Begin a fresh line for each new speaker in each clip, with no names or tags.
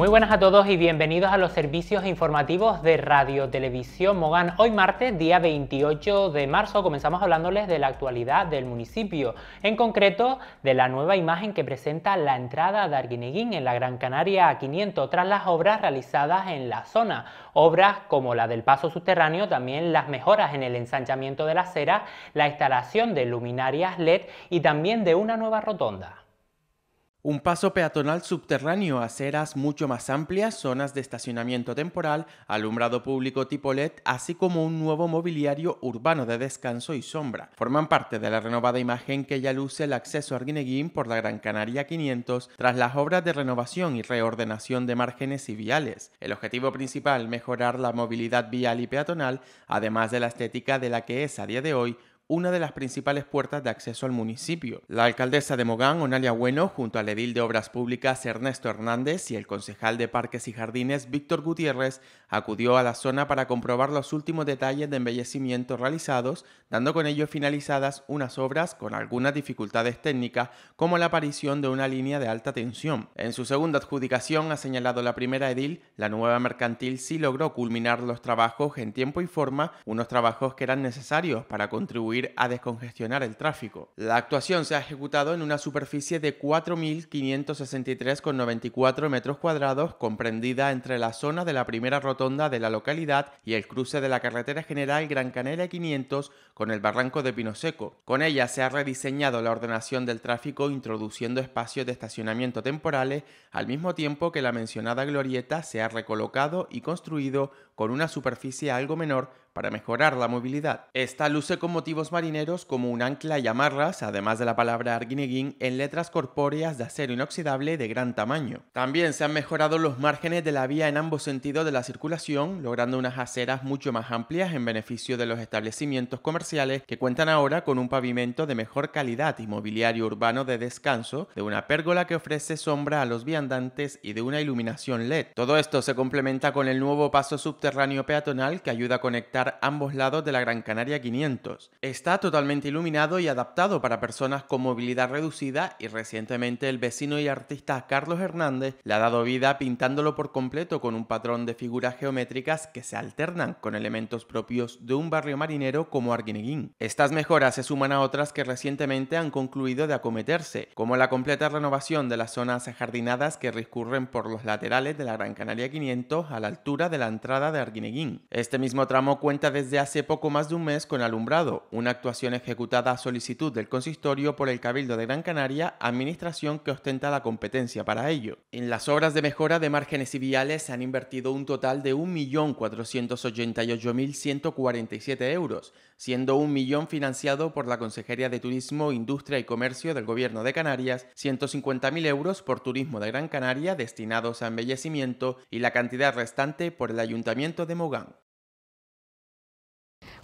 Muy buenas a todos y bienvenidos a los servicios informativos de Radio Televisión Mogán. Hoy martes, día 28 de marzo, comenzamos hablándoles de la actualidad del municipio, en concreto de la nueva imagen que presenta la entrada de Arguineguín en la Gran Canaria a 500 tras las obras realizadas en la zona, obras como la del paso subterráneo, también las mejoras en el ensanchamiento de la acera, la instalación de luminarias LED y también de una nueva rotonda.
Un paso peatonal subterráneo, aceras mucho más amplias, zonas de estacionamiento temporal, alumbrado público tipo LED, así como un nuevo mobiliario urbano de descanso y sombra. Forman parte de la renovada imagen que ya luce el acceso a Arguineguín por la Gran Canaria 500 tras las obras de renovación y reordenación de márgenes y viales. El objetivo principal, mejorar la movilidad vial y peatonal, además de la estética de la que es a día de hoy una de las principales puertas de acceso al municipio. La alcaldesa de Mogán, Onalia Bueno, junto al edil de Obras Públicas Ernesto Hernández y el concejal de Parques y Jardines Víctor Gutiérrez, acudió a la zona para comprobar los últimos detalles de embellecimiento realizados, dando con ello finalizadas unas obras con algunas dificultades técnicas, como la aparición de una línea de alta tensión. En su segunda adjudicación, ha señalado la primera edil, la nueva mercantil sí logró culminar los trabajos en tiempo y forma, unos trabajos que eran necesarios para contribuir a descongestionar el tráfico. La actuación se ha ejecutado en una superficie de 4.563,94 metros cuadrados, comprendida entre la zona de la primera rotonda de la localidad y el cruce de la carretera general Gran Canaria 500 con el barranco de Pino Seco. Con ella se ha rediseñado la ordenación del tráfico introduciendo espacios de estacionamiento temporales, al mismo tiempo que la mencionada glorieta se ha recolocado y construido con una superficie algo menor para mejorar la movilidad. Esta luce con motivos marineros como un ancla y amarras, además de la palabra Arguineguín en letras corpóreas de acero inoxidable de gran tamaño. También se han mejorado los márgenes de la vía en ambos sentidos de la circulación, logrando unas aceras mucho más amplias en beneficio de los establecimientos comerciales que cuentan ahora con un pavimento de mejor calidad y mobiliario urbano de descanso, de una pérgola que ofrece sombra a los viandantes y de una iluminación LED. Todo esto se complementa con el nuevo paso subterráneo peatonal que ayuda a conectar ambos lados de la Gran Canaria 500. Está totalmente iluminado y adaptado para personas con movilidad reducida y recientemente el vecino y artista Carlos Hernández le ha dado vida pintándolo por completo con un patrón de figuras geométricas que se alternan con elementos propios de un barrio marinero como Arguineguín. Estas mejoras se suman a otras que recientemente han concluido de acometerse, como la completa renovación de las zonas ajardinadas que discurren por los laterales de la Gran Canaria 500 a la altura de la entrada de Arguineguín. Este mismo tramo cuenta cuenta desde hace poco más de un mes con Alumbrado, una actuación ejecutada a solicitud del consistorio por el Cabildo de Gran Canaria, administración que ostenta la competencia para ello. En las obras de mejora de márgenes y viales se han invertido un total de 1.488.147 euros, siendo un millón financiado por la Consejería de Turismo, Industria y Comercio del Gobierno de Canarias, 150.000 euros por Turismo de Gran Canaria destinados a embellecimiento y la cantidad restante por el Ayuntamiento de Mogán.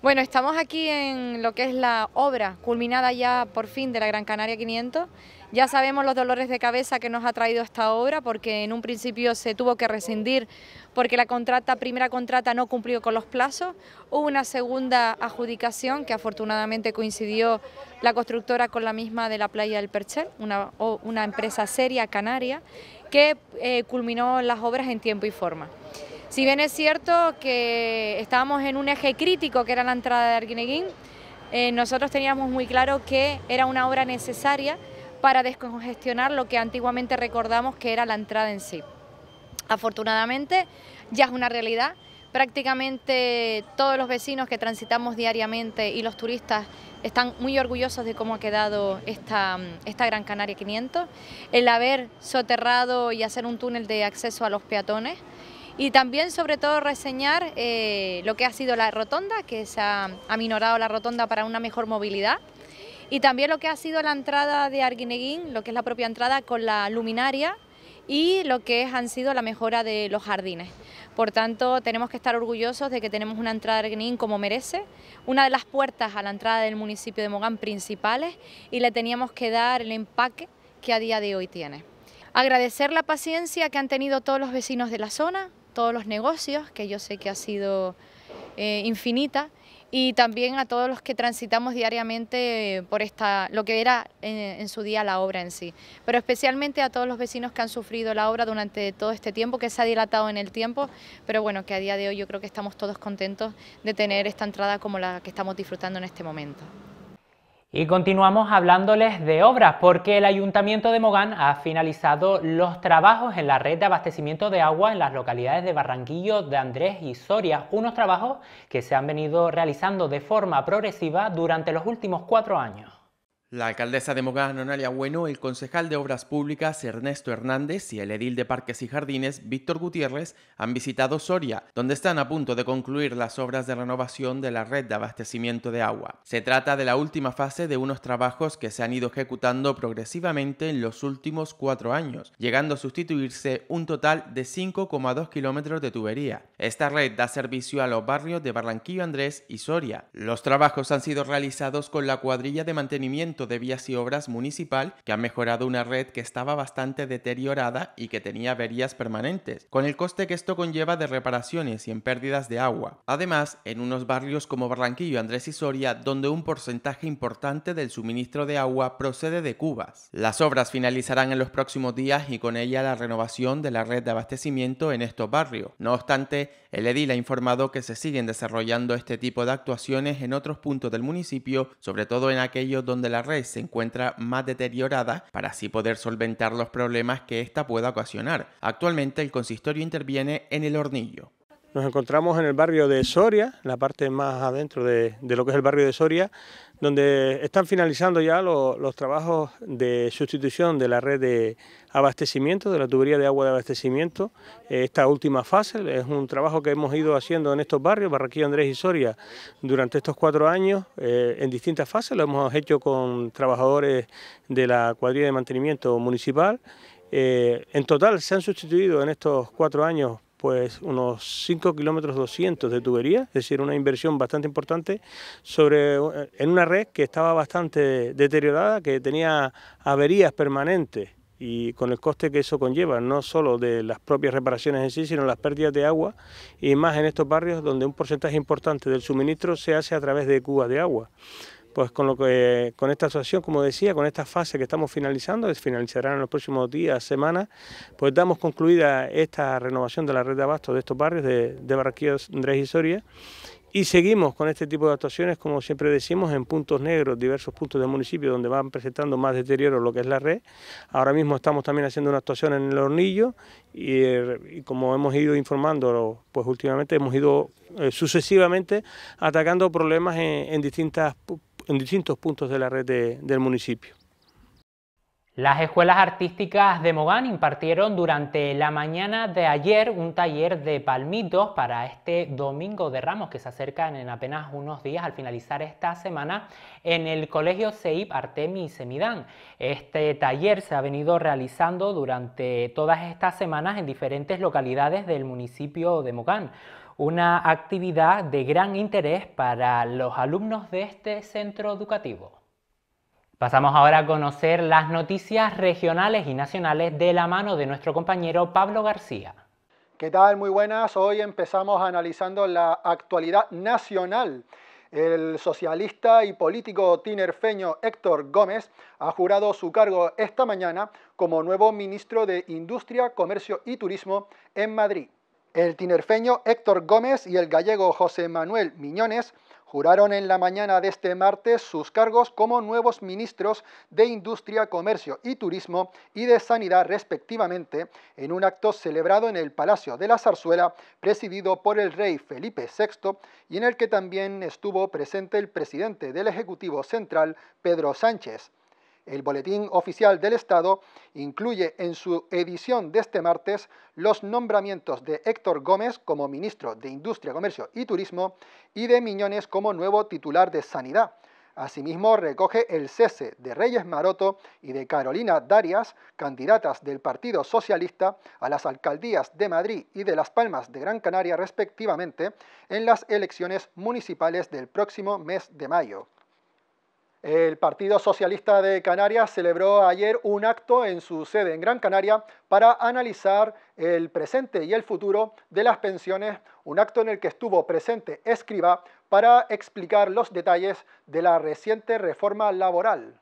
Bueno, estamos aquí en lo que es la obra culminada ya por fin de la Gran Canaria 500. Ya sabemos los dolores de cabeza que nos ha traído esta obra porque en un principio se tuvo que rescindir porque la contrata, primera contrata no cumplió con los plazos. Hubo una segunda adjudicación que afortunadamente coincidió la constructora con la misma de la playa del Perchel, una, una empresa seria canaria que eh, culminó las obras en tiempo y forma. Si bien es cierto que estábamos en un eje crítico que era la entrada de Arguineguín, eh, nosotros teníamos muy claro que era una obra necesaria para descongestionar lo que antiguamente recordamos que era la entrada en sí. Afortunadamente ya es una realidad, prácticamente todos los vecinos que transitamos diariamente y los turistas están muy orgullosos de cómo ha quedado esta, esta Gran Canaria 500, el haber soterrado y hacer un túnel de acceso a los peatones y también sobre todo reseñar eh, lo que ha sido la rotonda, que se ha aminorado la rotonda para una mejor movilidad y también lo que ha sido la entrada de Arguineguín, lo que es la propia entrada con la luminaria y lo que han sido la mejora de los jardines. Por tanto, tenemos que estar orgullosos de que tenemos una entrada de Arguineguín como merece, una de las puertas a la entrada del municipio de Mogán principales y le teníamos que dar el empaque que a día de hoy tiene. Agradecer la paciencia que han tenido todos los vecinos de la zona, todos los negocios, que yo sé que ha sido eh, infinita, y también a todos los que transitamos diariamente eh, por esta, lo que era eh, en, su día la obra en sí, pero especialmente a todos los vecinos que han sufrido la obra durante todo este tiempo, que se ha dilatado en el tiempo, pero bueno, que a día de hoy yo creo que estamos todos contentos de tener esta entrada como la que estamos disfrutando en este momento.
Y continuamos hablándoles de obras, porque el Ayuntamiento de Mogán ha finalizado los trabajos en la red de abastecimiento de agua en las localidades de Barranquillo, de Andrés y Soria, unos trabajos que se han venido realizando de forma progresiva durante los últimos cuatro años.
La alcaldesa de Mogán, Nonalia Bueno, el concejal de Obras Públicas, Ernesto Hernández, y el edil de Parques y Jardines, Víctor Gutiérrez, han visitado Soria, donde están a punto de concluir las obras de renovación de la red de abastecimiento de agua. Se trata de la última fase de unos trabajos que se han ido ejecutando progresivamente en los últimos cuatro años, llegando a sustituirse un total de 5,2 kilómetros de tubería. Esta red da servicio a los barrios de Barranquillo Andrés y Soria. Los trabajos han sido realizados con la cuadrilla de mantenimiento de Vías y Obras Municipal que ha mejorado una red que estaba bastante deteriorada y que tenía averías permanentes, con el coste que esto conlleva de reparaciones y en pérdidas de agua. Además, en unos barrios como Barranquillo, Andrés y Soria, donde un porcentaje importante del suministro de agua procede de cubas. Las obras finalizarán en los próximos días y con ella la renovación de la red de abastecimiento en estos barrios. No obstante, el edil ha informado que se siguen desarrollando este tipo de actuaciones en otros puntos del municipio, sobre todo en aquellos donde la red se encuentra más deteriorada, para así poder solventar los problemas que esta pueda ocasionar. Actualmente el consistorio interviene en
el hornillo. Nos encontramos en el barrio de Soria, en la parte más adentro de, de lo que es el barrio de Soria, donde están finalizando ya los, trabajos de sustitución de la red de abastecimiento, de la tubería de agua de abastecimiento. Eh, esta última fase es un trabajo que hemos ido haciendo en estos barrios, Barraquillo Andrés y Soria, durante estos cuatro años eh, en distintas fases. Lo hemos hecho con trabajadores de la cuadrilla de mantenimiento municipal. Eh, en total se han sustituido en estos cuatro años pues unos 5 kilómetros 200 de tubería, es decir, una inversión bastante importante sobre, eh, en una red que estaba bastante deteriorada, que tenía averías permanentes y con el coste que eso conlleva, no solo de las propias reparaciones en sí, sino las pérdidas de agua y más en estos barrios donde un porcentaje importante del suministro se hace a través de cubas de agua pues con, lo que, con esta asociación, como decía, con esta fase que estamos finalizando, que finalizará en los próximos días, semanas, pues damos concluida esta renovación de la red de abasto de estos barrios de, de Andrés y Soria, y seguimos con este tipo de actuaciones, como siempre decimos, en puntos negros, diversos puntos del municipio donde van presentando más deterioro lo que es la red. Ahora mismo estamos también haciendo una actuación en el hornillo y, como hemos ido informando, pues últimamente hemos ido eh, sucesivamente atacando problemas en distintas en distintos puntos de la red del municipio. Las
escuelas artísticas de Mogán impartieron durante la mañana de ayer un taller de palmitos para este domingo de ramos que se acercan en apenas unos días al finalizar esta semana en el Colegio CEIP Artemi Semidán. Este taller se ha venido realizando durante todas estas semanas en diferentes localidades del municipio de Mogán una actividad de gran interés para los alumnos de este centro educativo. Pasamos ahora a conocer las noticias regionales y nacionales de la mano de nuestro compañero Pablo García. ¿Qué tal? Muy
buenas. Hoy empezamos analizando la actualidad nacional. El socialista y político tinerfeño Héctor Gómez ha jurado su cargo esta mañana como nuevo ministro de Industria, Comercio y Turismo en Madrid. El tinerfeño Héctor Gómez y el gallego José Manuel Miñones juraron en la mañana de este martes sus cargos como nuevos ministros de Industria, Comercio y Turismo y de Sanidad respectivamente en un acto celebrado en el Palacio de la Zarzuela presidido por el rey Felipe VI y en el que también estuvo presente el presidente del Ejecutivo Central, Pedro Sánchez. El Boletín Oficial del Estado incluye en su edición de este martes los nombramientos de Héctor Gómez como ministro de Industria, Comercio y Turismo y de Miñones como nuevo titular de Sanidad. Asimismo, recoge el cese de Reyes Maroto y de Carolina Darias, candidatas del Partido Socialista a las alcaldías de Madrid y de Las Palmas de Gran Canaria respectivamente, en las elecciones municipales del próximo mes de mayo. El Partido Socialista de Canarias celebró ayer un acto en su sede en Gran Canaria para analizar el presente y el futuro de las pensiones, un acto en el que estuvo presente Escriba para explicar los detalles de la reciente reforma laboral.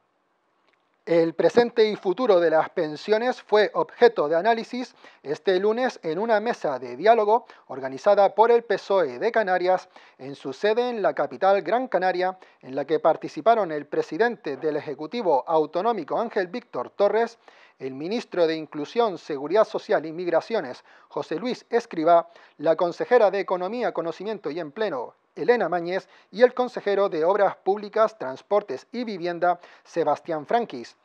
El presente y futuro de las pensiones fue objeto de análisis este lunes en una mesa de diálogo organizada por el PSOE de Canarias en su sede en la capital Gran Canaria, en la que participaron el presidente del Ejecutivo Autonómico Ángel Víctor Torres, el ministro de Inclusión, Seguridad Social e Migraciones, José Luis Escriba, la consejera de Economía, Conocimiento y Empleo, Elena Mañez, y el consejero de Obras Públicas, Transportes y Vivienda, Sebastián Franquis.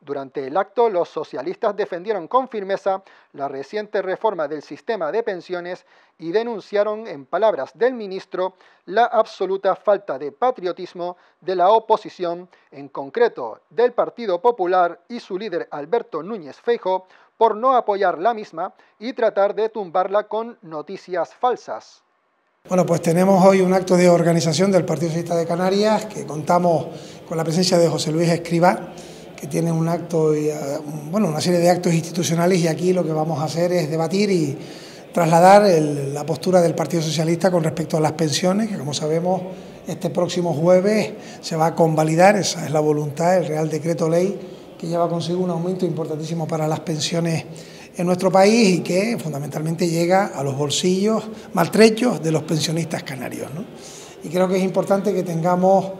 Durante el acto, los socialistas defendieron con firmeza la reciente reforma del sistema de pensiones y denunciaron, en palabras del ministro, la absoluta falta de patriotismo de la oposición, en concreto del Partido Popular y su líder Alberto Núñez Feijo, por no apoyar la misma y tratar de tumbarla con noticias falsas.
Bueno, pues tenemos hoy un acto de organización del Partido Socialista de Canarias que contamos con la presencia de José Luis Escribá que tiene un acto, y, eh, bueno, una serie de actos institucionales y aquí lo que vamos a hacer es debatir y trasladar la postura del Partido Socialista con respecto a las pensiones, que como sabemos este próximo jueves se va a convalidar, esa es la voluntad, el Real Decreto Ley, que lleva consigo un aumento importantísimo para las pensiones en nuestro país y que fundamentalmente llega a los bolsillos maltrechos de los pensionistas canarios. ¿no? Y creo que es importante que tengamos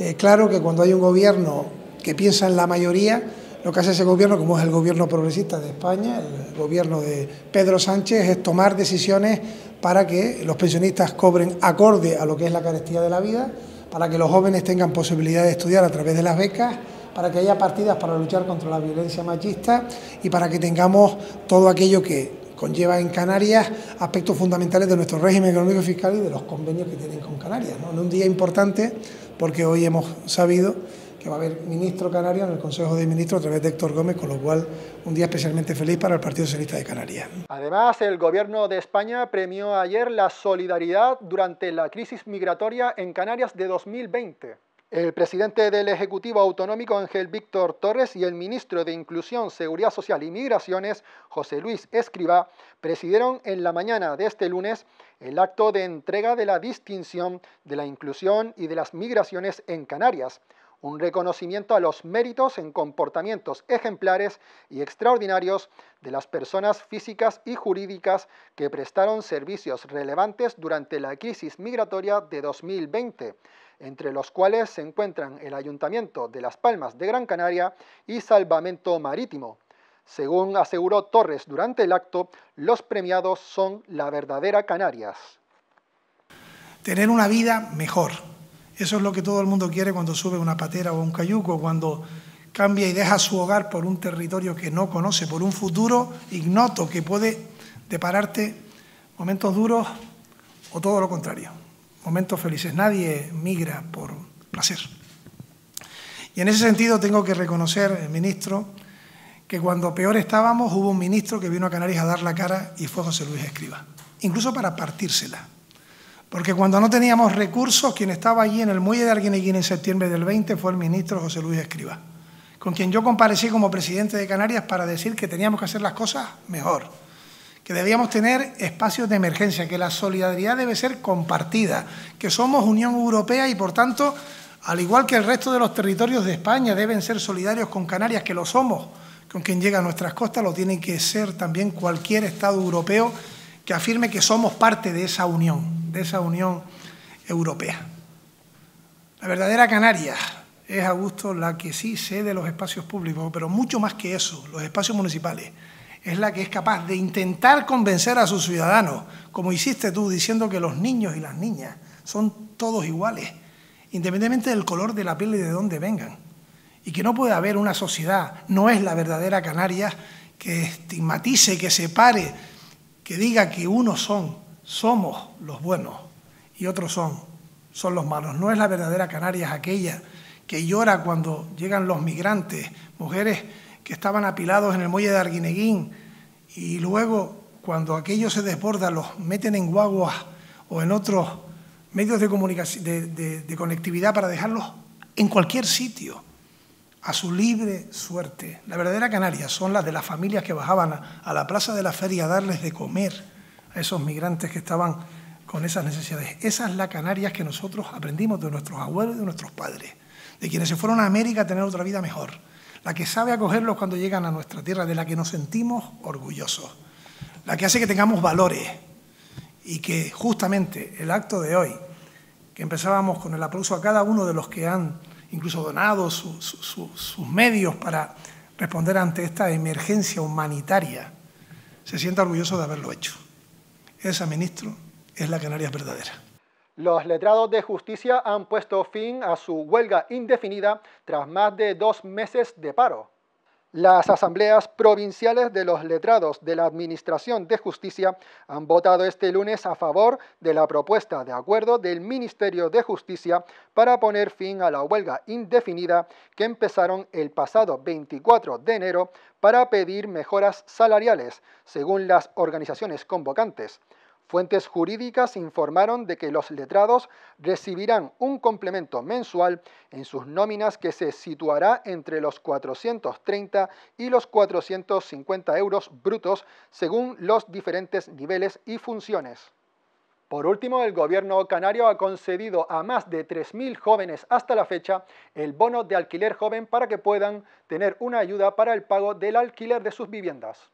eh, claro que cuando hay un gobierno que en la mayoría, lo que hace ese gobierno, como es el gobierno progresista de España, el gobierno de Pedro Sánchez, es tomar decisiones para que los pensionistas cobren acorde a lo que es la carestía de la vida, para que los jóvenes tengan posibilidad de estudiar a través de las becas, para que haya partidas para luchar contra la violencia machista y para que tengamos todo aquello que conlleva en Canarias aspectos fundamentales de nuestro régimen económico y fiscal y de los convenios que tienen con Canarias. En un día importante, porque hoy hemos sabido que va a haber ministro canario en el Consejo de Ministros a través de Héctor Gómez, con lo cual un día especialmente feliz para el Partido Socialista de Canarias.
Además, el Gobierno de España premió ayer la solidaridad durante la crisis migratoria en Canarias de 2020. El presidente del Ejecutivo Autonómico Ángel Víctor Torres y el ministro de Inclusión, Seguridad Social y Migraciones, José Luis Escriba, presidieron en la mañana de este lunes el acto de entrega de la distinción de la inclusión y de las migraciones en Canarias, un reconocimiento a los méritos en comportamientos ejemplares y extraordinarios de las personas físicas y jurídicas que prestaron servicios relevantes durante la crisis migratoria de 2020, entre los cuales se encuentran el Ayuntamiento de Las Palmas de Gran Canaria y Salvamento Marítimo. Según aseguró Torres durante el acto, los premiados son la verdadera Canarias.
Tener una vida mejor eso es lo que todo el mundo quiere cuando sube una patera o un cayuco, cuando cambia y deja su hogar por un territorio que no conoce, por un futuro ignoto que puede depararte momentos duros o todo lo contrario, momentos felices. Nadie migra por placer. Y en ese sentido tengo que reconocer, eh, ministro, que cuando peor estábamos hubo un ministro que vino a Canarias a dar la cara y fue José Luis Escriba, incluso para partírsela. Porque cuando no teníamos recursos, quien estaba allí en el muelle de Arguineguín en septiembre del 20 fue el ministro José Luis Escriba, con quien yo comparecí como presidente de Canarias para decir que teníamos que hacer las cosas mejor, que debíamos tener espacios de emergencia, que la solidaridad debe ser compartida, que somos Unión Europea y por tanto, al igual que el resto de los territorios de España deben ser solidarios con Canarias, que lo somos, con quien llega a nuestras costas, lo tiene que ser también cualquier Estado europeo que afirme que somos parte de esa unión de esa Unión Europea. La verdadera Canarias es, Augusto, la que sí cede los espacios públicos, pero mucho más que eso, los espacios municipales. Es la que es capaz de intentar convencer a sus ciudadanos, como hiciste tú, diciendo que los niños y las niñas son todos iguales, independientemente del color de la piel y de dónde vengan. Y que no puede haber una sociedad, no es la verdadera Canaria que estigmatice, que separe, que diga que unos son somos los buenos y otros son, son los malos. No es la verdadera Canarias aquella que llora cuando llegan los migrantes, mujeres que estaban apilados en el muelle de Arguineguín y luego cuando aquello se desborda los meten en guaguas o en otros medios de, de, conectividad para dejarlos en cualquier sitio a su libre suerte. La verdadera Canarias son las de las familias que bajaban a la plaza de la feria a darles de comer a esos migrantes que estaban con esas necesidades. esas es la Canarias que nosotros aprendimos de nuestros abuelos y de nuestros padres, de quienes se fueron a América a tener otra vida mejor, la que sabe acogerlos cuando llegan a nuestra tierra, de la que nos sentimos orgullosos, la que hace que tengamos valores y que justamente el acto de hoy, que empezábamos con el aplauso a cada uno de los que han incluso donado sus medios para responder ante esta emergencia humanitaria, se sienta orgulloso de haberlo hecho esa,
ministro, es la Canaria verdadera. Los letrados de justicia han puesto fin a su huelga indefinida tras más de dos meses de paro. Las asambleas provinciales de los letrados de la Administración de Justicia han votado este lunes a favor de la propuesta de acuerdo del Ministerio de Justicia para poner fin a la huelga indefinida que empezaron el pasado 24 de enero para pedir mejoras salariales, según las organizaciones convocantes. Fuentes jurídicas informaron de que los letrados recibirán un complemento mensual en sus nóminas que se situará entre los 430 y los 450 euros brutos según los diferentes niveles y funciones. Por último, el gobierno canario ha concedido a más de 3.000 jóvenes hasta la fecha el bono de alquiler joven para que puedan tener una ayuda para el pago del alquiler de sus viviendas.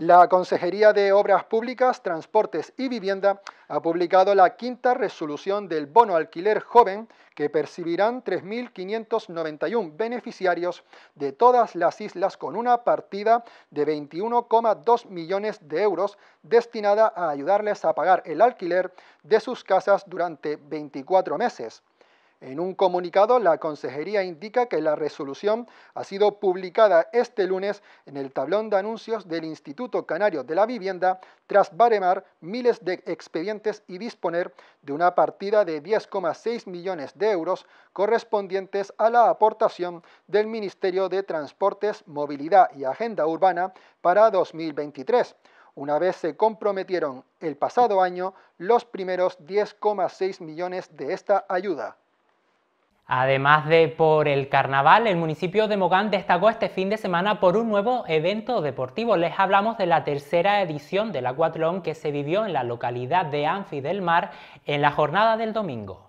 La Consejería de Obras Públicas, Transportes y Vivienda ha publicado la quinta resolución del bono alquiler joven que percibirán 3.591 beneficiarios de todas las islas con una partida de 21,2 millones de euros destinada a ayudarles a pagar el alquiler de sus casas durante 24 meses. En un comunicado, la Consejería indica que la resolución ha sido publicada este lunes en el tablón de anuncios del Instituto Canario de la Vivienda tras baremar miles de expedientes y disponer de una partida de 10,6 millones de euros correspondientes a la aportación del Ministerio de Transportes, Movilidad y Agenda Urbana para 2023 una vez se comprometieron el pasado año los primeros 10,6 millones de esta ayuda.
Además de por el carnaval, el municipio de Mogán destacó este fin de semana por un nuevo evento deportivo. Les hablamos de la tercera edición del acuatlón que se vivió en la localidad de Anfi del Mar en la jornada del domingo.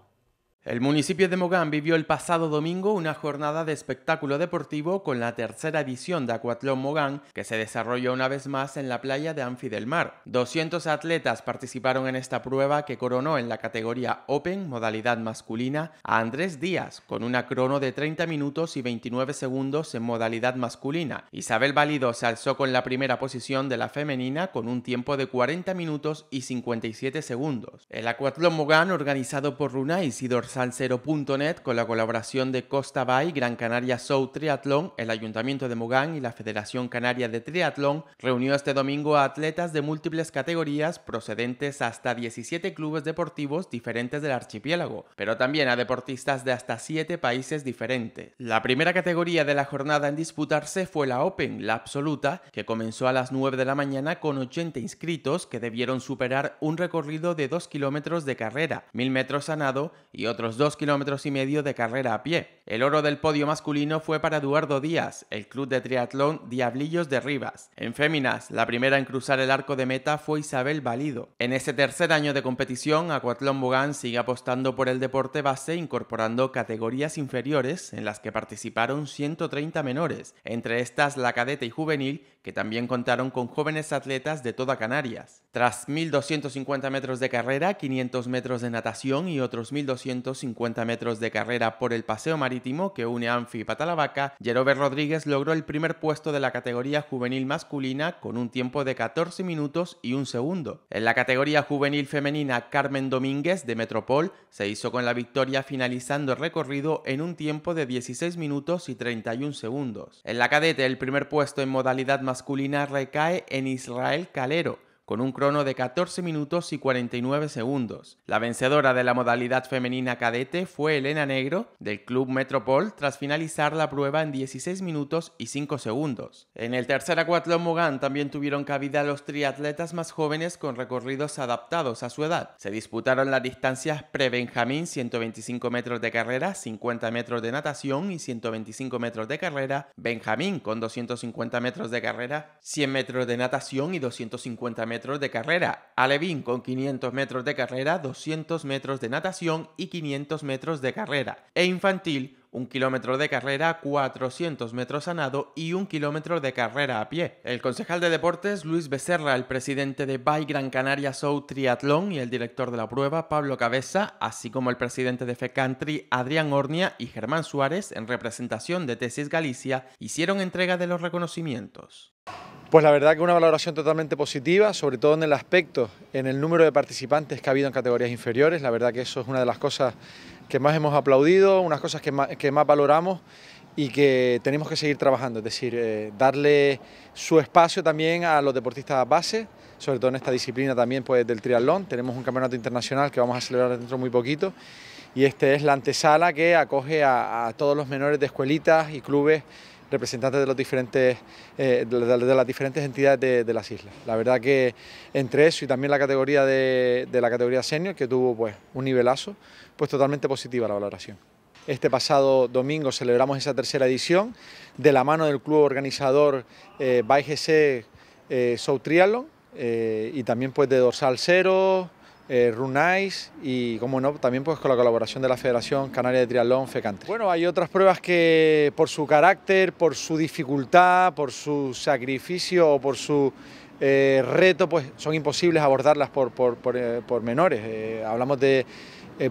El municipio de Mogán vivió el pasado domingo una jornada de espectáculo deportivo con la tercera edición de Acuatlón Mogán, que se desarrolló una vez más en la playa de Anfi del Mar. 200 atletas participaron en esta prueba que coronó en la categoría Open, modalidad masculina, a Andrés Díaz, con una crono de 30 minutos y 29 segundos en modalidad masculina. Isabel Valido se alzó con la primera posición de la femenina con un tiempo de 40 minutos y 57 segundos. El Acuatlón Mogán, organizado por Runa y salsero.net con la colaboración de Costa Bay, Gran Canaria South Triathlon, el Ayuntamiento de Mogán y la Federación Canaria de Triatlón reunió este domingo a atletas de múltiples categorías procedentes hasta 17 clubes deportivos diferentes del archipiélago, pero también a deportistas de hasta 7 países diferentes. La primera categoría de la jornada en disputarse fue la Open, la absoluta, que comenzó a las 9 de la mañana con 80 inscritos que debieron superar un recorrido de 2 kilómetros de carrera, 1000 metros a nado y otros dos kilómetros y medio de carrera a pie. El oro del podio masculino fue para Eduardo Díaz, el club de triatlón Diablillos de Rivas. En féminas, la primera en cruzar el arco de meta fue Isabel Valido. En ese tercer año de competición, Acuatlón Bogán sigue apostando por el deporte base incorporando categorías inferiores en las que participaron 130 menores, entre estas la cadete y juvenil que también contaron con jóvenes atletas de toda Canarias. Tras 1.250 metros de carrera, 500 metros de natación y otros 1.250 metros de carrera por el paseo marítimo que une Anfi y Patalabaca, Jerobe Rodríguez logró el primer puesto de la categoría juvenil masculina con un tiempo de 14 minutos y un segundo. En la categoría juvenil femenina, Carmen Domínguez de Metropol se hizo con la victoria finalizando el recorrido en un tiempo de 16 minutos y 31 segundos. En la cadete, el primer puesto en modalidad Masculina recae en Israel Calero, con un crono de 14 minutos y 49 segundos. La vencedora de la modalidad femenina cadete fue Elena Negro, del Club Metropol, tras finalizar la prueba en 16 minutos y 5 segundos. En el tercer acuatlón Mogán también tuvieron cabida los triatletas más jóvenes con recorridos adaptados a su edad. Se disputaron las distancias pre-Benjamín 125 metros de carrera, 50 metros de natación y 125 metros de carrera, Benjamín con 250 metros de carrera, 100 metros de natación y 250 metros de carrera, Alevín con 500 metros de carrera, 200 metros de natación y 500 metros de carrera, e infantil un kilómetro de carrera, 400 metros a nado y un kilómetro de carrera a pie. El concejal de deportes Luis Becerra, el presidente de Bay Gran Canaria Show Triatlón y el director de la prueba Pablo Cabeza, así como el presidente de Country, Adrián Ornia y Germán Suárez, en representación de Tesis Galicia, hicieron entrega de los reconocimientos.
Pues la verdad que una valoración totalmente positiva, sobre todo en el aspecto, en el número de participantes que ha habido en categorías inferiores. La verdad que eso es una de las cosas que más hemos aplaudido, unas cosas que más, valoramos y que tenemos que seguir trabajando, es decir, eh, darle su espacio también a los deportistas base, sobre todo en esta disciplina también pues, del triatlón. Tenemos un campeonato internacional que vamos a celebrar dentro muy poquito y este es la antesala que acoge a todos los menores de escuelitas y clubes representantes de, los diferentes, eh, de, las diferentes entidades de, las islas. La verdad que entre eso y también la categoría de, la categoría senior, que tuvo pues un nivelazo, pues totalmente positiva la valoración. Este pasado domingo celebramos esa tercera edición de la mano del club organizador eh, BYGC eh, eh, y también pues de Dorsal Cero, eh, Runais y, como no, también pues con la colaboración de la Federación Canaria de Triatlón Fecante... Bueno, hay otras pruebas que por su carácter, por su dificultad, por su sacrificio o por su eh, reto, pues son imposibles abordarlas por, por, por eh, menores. Eh, hablamos de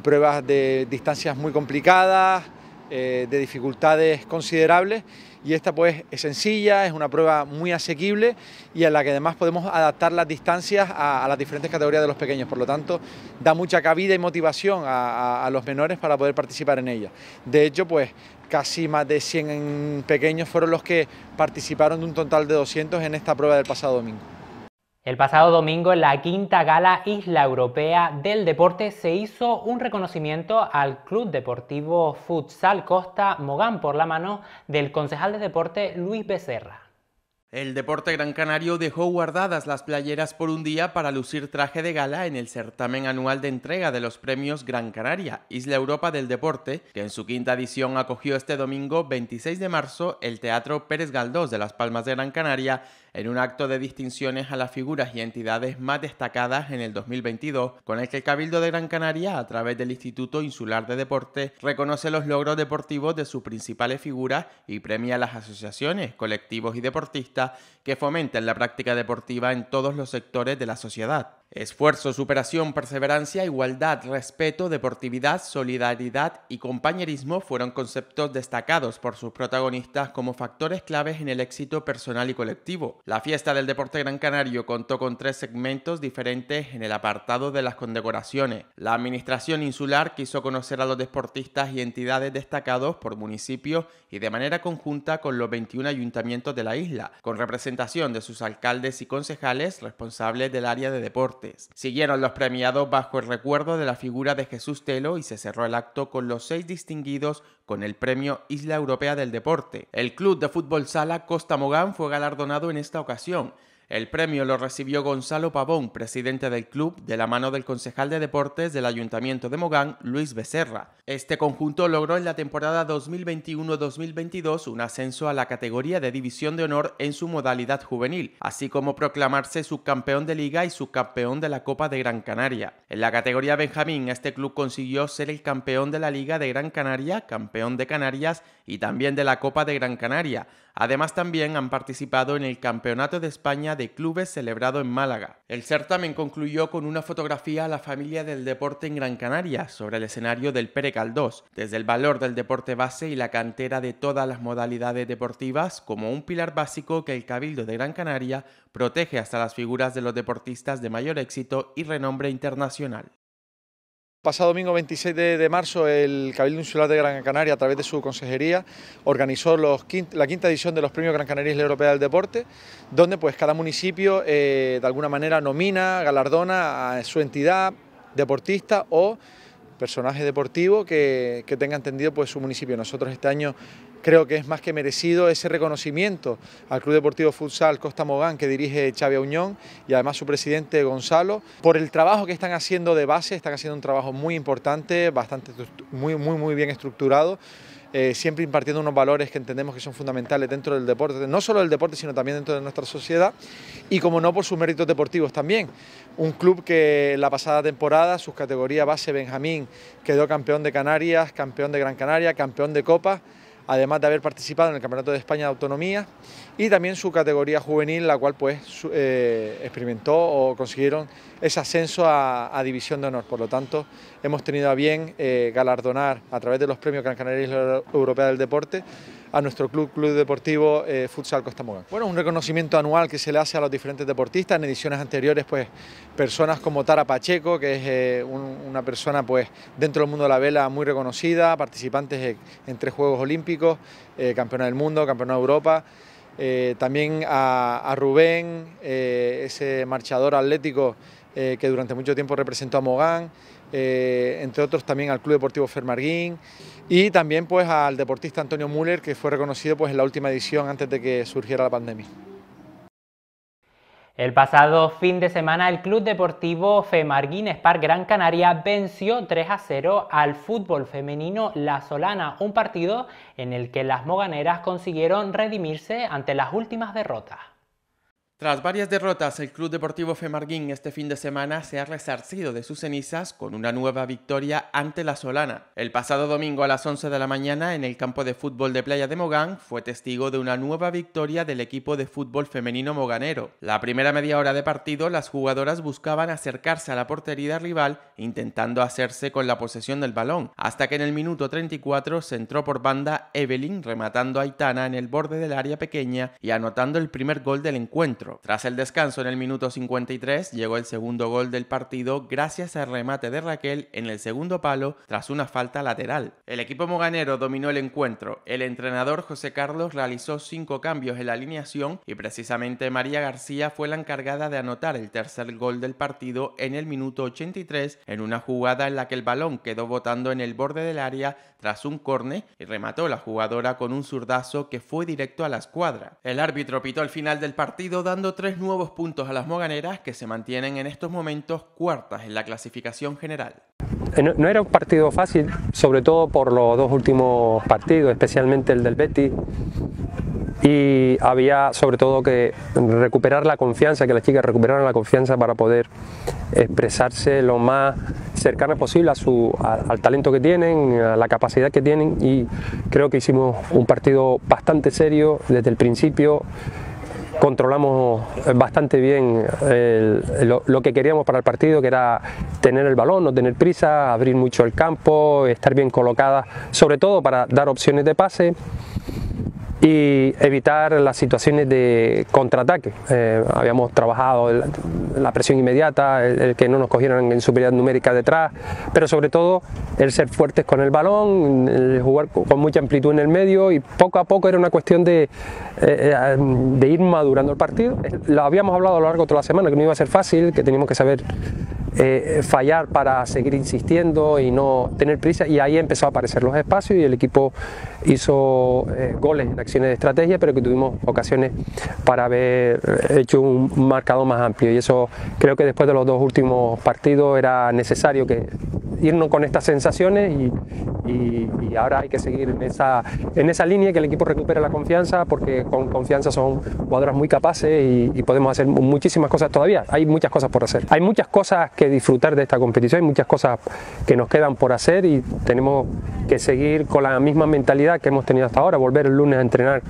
pruebas de distancias muy complicadas, de dificultades considerables y esta pues es sencilla, es una prueba muy asequible y en la que además podemos adaptar las distancias a, las diferentes categorías de los pequeños, por lo tanto da mucha cabida y motivación a, a los menores para poder participar en ella. De hecho pues casi más de 100 pequeños fueron los que participaron de un total de 200 en esta prueba del pasado domingo.
El pasado domingo en la quinta gala Isla Europea del Deporte se hizo un reconocimiento al Club Deportivo Futsal Costa Mogán por la mano del concejal de deporte Luis Becerra. El deporte gran canario dejó guardadas las playeras por un día para
lucir traje de gala en el certamen anual de entrega de los premios Gran Canaria, Isla Europa del Deporte, que en su quinta edición acogió este domingo 26 de marzo el Teatro Pérez Galdós de Las Palmas de Gran Canaria en un acto de distinciones a las figuras y entidades más destacadas en el 2022, con el que el Cabildo de Gran Canaria, a través del Instituto Insular de Deporte, reconoce los logros deportivos de sus principales figuras y premia a las asociaciones, colectivos y deportistas que fomentan la práctica deportiva en todos los sectores de la sociedad. Esfuerzo, superación, perseverancia, igualdad, respeto, deportividad, solidaridad y compañerismo fueron conceptos destacados por sus protagonistas como factores claves en el éxito personal y colectivo. La fiesta del deporte gran canario contó con tres segmentos diferentes en el apartado de las condecoraciones. La administración insular quiso conocer a los deportistas y entidades destacados por municipios y de manera conjunta con los 21 ayuntamientos de la isla, con representación de sus alcaldes y concejales responsables del área de deportes. Siguieron los premiados bajo el recuerdo de la figura de Jesús Telo y se cerró el acto con los seis distinguidos con el premio Isla Europea del Deporte. El club de fútbol sala Costa Mogán fue galardonado en esta ocasión el premio lo recibió Gonzalo Pavón, presidente del club, de la mano del concejal de deportes del Ayuntamiento de Mogán, Luis Becerra. Este conjunto logró en la temporada 2021-2022 un ascenso a la categoría de División de Honor en su modalidad juvenil, así como proclamarse subcampeón de liga y subcampeón de la Copa de Gran Canaria. En la categoría Benjamín, este club consiguió ser el campeón de la Liga de Gran Canaria, campeón de Canarias y también de la Copa de Gran Canaria, Además también han participado en el Campeonato de España de Clubes celebrado en Málaga. El certamen concluyó con una fotografía a la familia del deporte en Gran Canaria sobre el escenario del Pere Caldós, desde el valor del deporte base y la cantera de todas las modalidades deportivas como un pilar básico que el Cabildo de Gran Canaria protege hasta las figuras de los deportistas de mayor
éxito y renombre internacional pasado domingo 26 de, marzo el Cabildo Insular de Gran Canaria a través de su consejería organizó la quinta edición de los premios Gran Canaria la Europea del Deporte donde pues cada municipio eh, de alguna manera nomina, galardona a su entidad deportista o personaje deportivo que, que tenga entendido pues su municipio. Nosotros este año creo que es más que merecido ese reconocimiento al Club Deportivo Futsal Costa Mogán que dirige Xavi Uñón y además su presidente Gonzalo por el trabajo que están haciendo de base, están haciendo un trabajo muy importante, bastante muy muy muy bien estructurado. Eh, siempre impartiendo unos valores que entendemos que son fundamentales dentro del deporte, no solo del deporte, sino también dentro de nuestra sociedad, y como no por sus méritos deportivos también. Un club que la pasada temporada, sus categorías base Benjamín, quedó campeón de Canarias, campeón de Gran Canaria, campeón de Copa, además de haber participado en el Campeonato de España de Autonomía y también su categoría juvenil, la cual pues eh, experimentó o consiguieron ese ascenso a, División de Honor. Por lo tanto, hemos tenido a bien eh, galardonar a través de los premios Gran Canaria Europea del Deporte a nuestro club, Club Deportivo eh, Futsal Costa Mogán. Bueno, un reconocimiento anual que se le hace a los diferentes deportistas. En ediciones anteriores, pues, personas como Tara Pacheco, que es eh, una persona, pues, dentro del mundo de la vela muy reconocida, participantes eh, en tres Juegos Olímpicos, campeona del mundo, campeona de Europa. también a, Rubén, ese marchador atlético que durante mucho tiempo representó a Mogán, entre otros también al Club Deportivo Fermarguín y también pues al deportista Antonio Müller que fue reconocido pues en la última edición antes de que surgiera la pandemia.
El pasado fin de semana el Club Deportivo Femarguines Park Gran Canaria venció 3 a 0 al fútbol femenino La Solana, un partido en el que las moganeras consiguieron redimirse ante las últimas derrotas.
Tras varias derrotas, el Club Deportivo Femarguín este fin de semana se ha resarcido de sus cenizas con una nueva victoria ante la Solana. El pasado domingo a las 11 de la mañana en el campo de fútbol de Playa de Mogán fue testigo de una nueva victoria del equipo de fútbol femenino moganero. La primera media hora de partido, las jugadoras buscaban acercarse a la portería rival intentando hacerse con la posesión del balón, hasta que en el minuto 34 se entró por banda Evelyn rematando a Aitana en el borde del área pequeña y anotando el primer gol del encuentro. Tras el descanso en el minuto 53 llegó el segundo gol del partido gracias al remate de Raquel en el segundo palo tras una falta lateral. El equipo moganero dominó el encuentro. El entrenador José Carlos realizó cinco cambios en la alineación y precisamente María García fue la encargada de anotar el tercer gol del partido en el minuto 83 en una jugada en la que el balón quedó botando en el borde del área tras un corne y remató la jugadora con un zurdazo que fue directo a la escuadra. El árbitro pitó al final del partido dando tres nuevos puntos a las Moganeras que se mantienen en estos momentos cuartas en la clasificación general.
Eh, no, era un partido fácil, sobre todo por los dos últimos partidos, especialmente el del Betis. Y había sobre todo que recuperar la confianza, que las chicas recuperaran la confianza para poder expresarse lo más cercana posible a su, al talento que tienen, a la capacidad que tienen y creo que hicimos un partido bastante serio desde el principio controlamos eh, bastante bien lo, lo, que queríamos para el partido, que era tener el balón, no tener prisa, abrir mucho el campo, estar bien colocada, sobre todo para dar opciones de pase y evitar las situaciones de contraataque. Eh, habíamos trabajado la presión inmediata, el, que no nos cogieran en superioridad numérica detrás, pero sobre todo el ser fuertes con el balón, el jugar con mucha amplitud en el medio y poco a poco era una cuestión eh, eh, de, ir madurando el partido. Lo habíamos hablado a lo largo de toda la semana, que no iba a ser fácil, que teníamos que saber fallar para seguir insistiendo y no tener prisa y ahí empezó a aparecer los espacios y el equipo hizo goles en acciones de estrategia, pero que tuvimos ocasiones para haber hecho un marcado más amplio. Y eso creo que después de los dos últimos partidos era necesario que irnos con estas sensaciones y, ahora hay que seguir en esa, en esa línea que el equipo recupere la confianza porque con confianza son jugadoras muy capaces y, podemos hacer muchísimas cosas todavía. Hay muchas cosas por hacer. Hay muchas cosas que disfrutar de esta competición, hay muchas cosas que nos quedan por hacer y tenemos que seguir con la misma mentalidad que hemos tenido hasta ahora, volver el lunes entrenar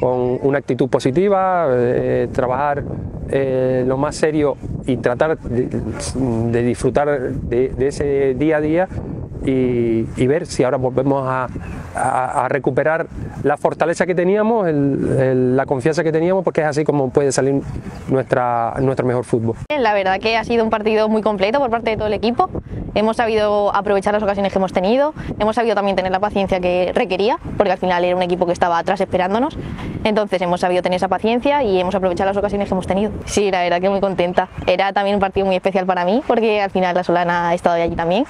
con una actitud positiva, eh, trabajar eh, lo más serio y tratar de, disfrutar de, ese día a día y, ver si ahora volvemos a, recuperar la fortaleza que teníamos, la confianza que teníamos, porque es así como puede salir nuestra, nuestro mejor fútbol.
La verdad que ha sido un partido muy completo por parte de todo el equipo. Hemos sabido aprovechar las ocasiones que hemos tenido, hemos sabido también tener la paciencia que requería, porque al final era un equipo que estaba atrás esperándonos. Entonces hemos sabido tener esa paciencia y hemos aprovechado las ocasiones que hemos tenido. Sí, la verdad que muy contenta. Era también un partido muy especial para mí, porque al final la Solana ha estado allí también.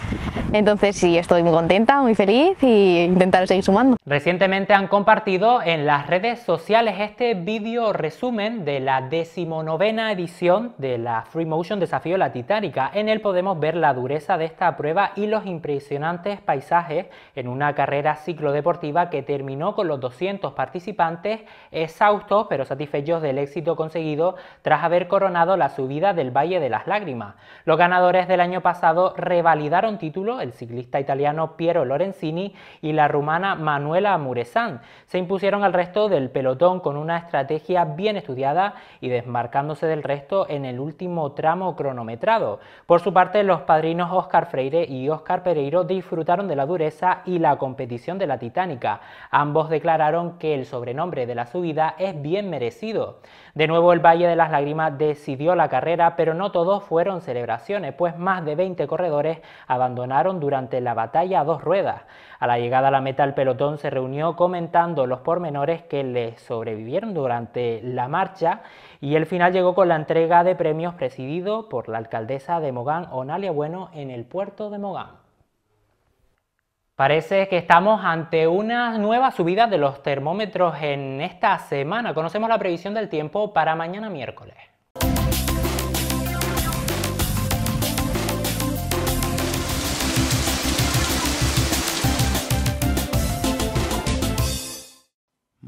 Entonces sí, estoy muy contenta, muy feliz e intentaré seguir sumando.
Recientemente han compartido en las redes sociales este vídeo resumen de la decimonovena edición de la Free Motion Desafío La Titánica. En él podemos ver la dureza de esta prueba y los impresionantes paisajes en una carrera ciclodeportiva que terminó con los 200 participantes exhaustos pero satisfechos del éxito conseguido tras haber coronado la subida del Valle de las Lágrimas. Los ganadores del año pasado revalidaron título, el ciclista italiano Piero Lorenzini y la rumana Manuela Muresan. Se impusieron al resto del pelotón con una estrategia bien estudiada y desmarcándose del resto en el último tramo cronometrado. Por su parte, los padrinos Oscar Freire y Oscar Pereiro disfrutaron de la dureza y la competición de la titánica. Ambos declararon que el sobrenombre de la subida es bien merecido. De nuevo, el Valle de las Lágrimas decidió la carrera, pero no todos fueron celebraciones, pues más de 20 corredores abandonaron durante la batalla a dos ruedas. A la llegada a la meta el pelotón se reunió comentando los pormenores que le sobrevivieron durante la marcha y el final llegó con la entrega de premios presidido por la alcaldesa de Mogán, Onalia Bueno, en el puerto de Mogán. Parece que estamos ante una nueva subida de los termómetros en esta semana. Conocemos la previsión del tiempo para mañana miércoles.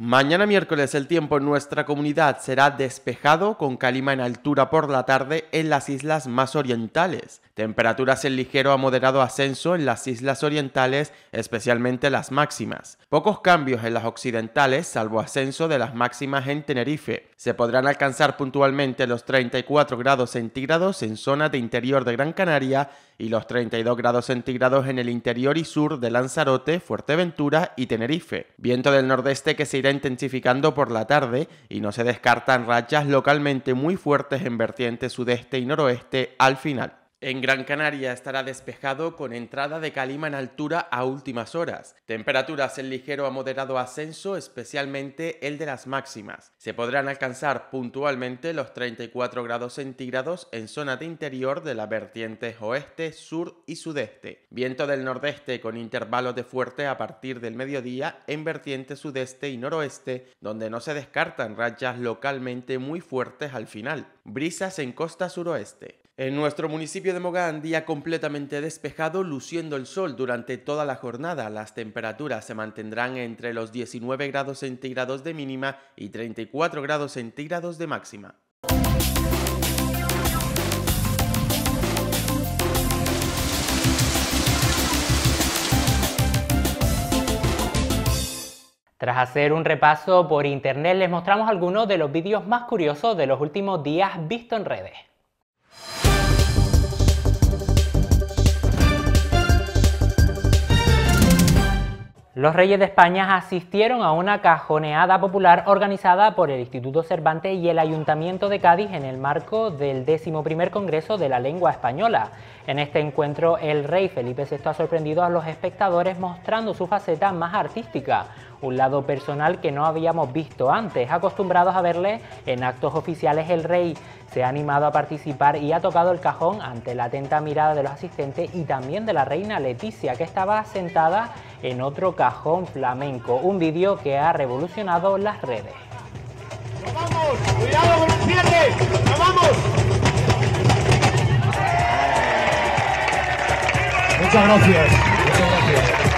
Mañana miércoles el tiempo en nuestra comunidad será despejado con calima en altura por la tarde en las islas más orientales. Temperaturas en ligero a moderado ascenso en las islas orientales, especialmente las máximas. Pocos cambios en las occidentales, salvo ascenso de las máximas en Tenerife. Se podrán alcanzar puntualmente los 34 grados centígrados en zona de interior de Gran Canaria y los 32 grados centígrados en el interior y sur de Lanzarote, Fuerteventura y Tenerife. Viento del nordeste que se irá intensificando por la tarde y no se descartan rachas localmente muy fuertes en vertientes sudeste y noroeste al final. En Gran Canaria estará despejado con entrada de calima en altura a últimas horas. Temperaturas en ligero a moderado ascenso, especialmente el de las máximas. Se podrán alcanzar puntualmente los 34 grados centígrados en zona de interior de las vertientes oeste, sur y sudeste. Viento del nordeste con intervalos de fuerte a partir del mediodía en vertiente sudeste y noroeste, donde no se descartan rachas localmente muy fuertes al final. Brisas en costa suroeste. En nuestro municipio de Mogán, día completamente despejado, luciendo el sol durante toda la jornada. Las temperaturas se mantendrán entre los 19 grados centígrados de mínima y 34 grados centígrados de máxima.
Tras hacer un repaso por internet, les mostramos algunos de los vídeos más curiosos de los últimos días visto en redes. Los reyes de España asistieron a una cajoneada popular organizada por el Instituto Cervantes y el Ayuntamiento de Cádiz en el marco del XI Congreso de la Lengua Española. En este encuentro, el rey Felipe VI ha sorprendido a los espectadores mostrando su faceta más artística un lado personal que no habíamos visto antes. Acostumbrados a verle en actos oficiales, el rey se ha animado a participar y ha tocado el cajón ante la atenta mirada de los asistentes y también de la reina Leticia, que estaba sentada en otro cajón flamenco, un vídeo que ha revolucionado las redes.
vamos! ¡Cuidado con el cierre! vamos!
Muchas gracias. Muchas gracias.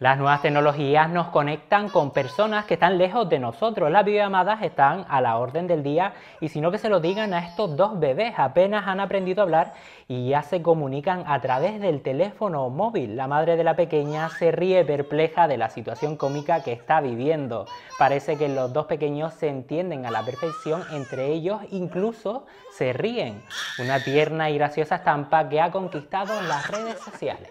Las nuevas tecnologías nos conectan con personas que están lejos de nosotros. Las videollamadas están a la orden del día y si no que se lo digan a estos dos bebés, apenas han aprendido a hablar y ya se comunican a través del teléfono móvil. La madre de la pequeña se ríe perpleja de la situación cómica que está viviendo. Parece que los dos pequeños se entienden a la perfección entre ellos, incluso se ríen. Una tierna y graciosa estampa que ha conquistado las redes sociales.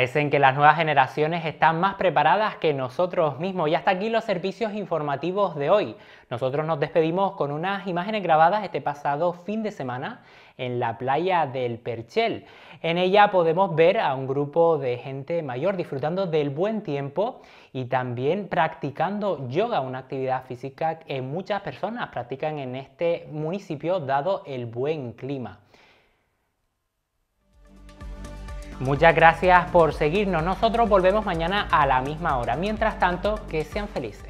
Parecen que las nuevas generaciones están más preparadas que nosotros mismos y hasta aquí los servicios informativos de hoy. Nosotros nos despedimos con unas imágenes grabadas este pasado fin de semana en la playa del Perchel. En ella podemos ver a un grupo de gente mayor disfrutando del buen tiempo y también practicando yoga, una actividad física que muchas personas practican en este municipio dado el buen clima. Muchas gracias por seguirnos. Nosotros volvemos mañana a la misma hora. Mientras tanto, que sean felices.